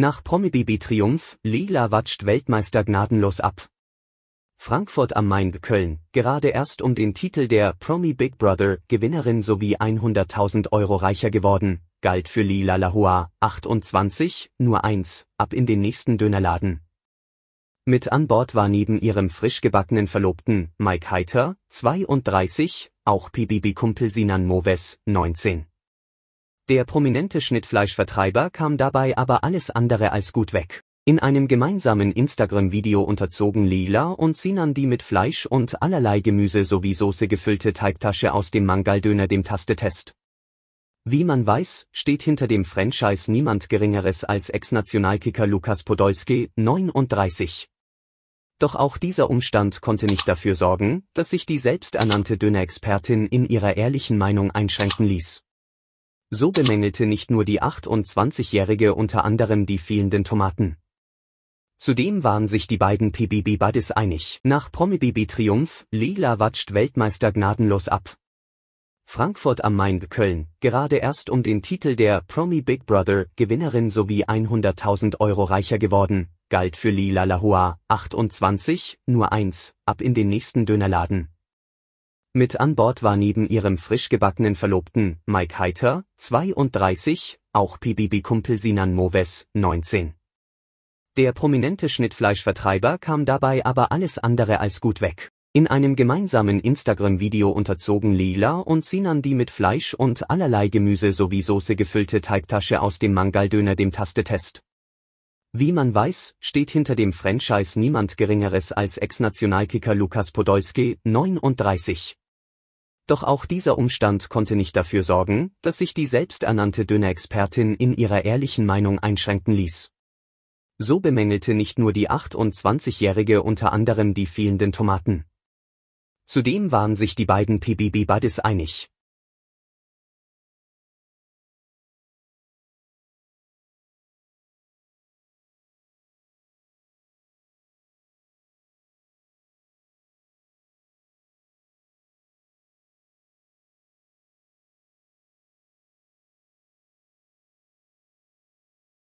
Nach promi Bibi triumph Lila watscht Weltmeister gnadenlos ab. Frankfurt am Main Köln, gerade erst um den Titel der Promi Big Brother Gewinnerin sowie 100.000 Euro reicher geworden, galt für Lila Lahua, 28, nur eins, ab in den nächsten Dönerladen. Mit an Bord war neben ihrem frisch gebackenen Verlobten, Mike Heiter, 32, auch PBB-Kumpel Sinan Moves, 19. Der prominente Schnittfleischvertreiber kam dabei aber alles andere als gut weg. In einem gemeinsamen Instagram-Video unterzogen Lila und Sinan die mit Fleisch und allerlei Gemüse sowie Soße gefüllte Teigtasche aus dem Mangaldöner dem Tastetest. Wie man weiß, steht hinter dem Franchise niemand Geringeres als Ex-Nationalkicker Lukas Podolski, 39. Doch auch dieser Umstand konnte nicht dafür sorgen, dass sich die selbsternannte Dönerexpertin in ihrer ehrlichen Meinung einschränken ließ. So bemängelte nicht nur die 28-Jährige unter anderem die fehlenden Tomaten. Zudem waren sich die beiden PBB Buddies einig. Nach Promi-Baby Triumph, Lila watscht Weltmeister gnadenlos ab. Frankfurt am Main Köln, gerade erst um den Titel der Promi Big Brother Gewinnerin sowie 100.000 Euro reicher geworden, galt für Lila Lahua, 28, nur eins, ab in den nächsten Dönerladen, mit an Bord war neben ihrem frisch gebackenen Verlobten, Mike Heiter, 32, auch PBB-Kumpel Sinan Moves, 19. Der prominente Schnittfleischvertreiber kam dabei aber alles andere als gut weg. In einem gemeinsamen Instagram-Video unterzogen Lila und Sinan die mit Fleisch und allerlei Gemüse sowie Soße gefüllte Teigtasche aus dem Mangaldöner dem Tastetest. Wie man weiß, steht hinter dem Franchise niemand Geringeres als Ex-Nationalkicker Lukas Podolski, 39. Doch auch dieser Umstand konnte nicht dafür sorgen, dass sich die selbsternannte Expertin in ihrer ehrlichen Meinung einschränken ließ. So bemängelte nicht nur die 28-Jährige unter anderem die fehlenden Tomaten. Zudem waren sich die beiden PBB-Buddies einig.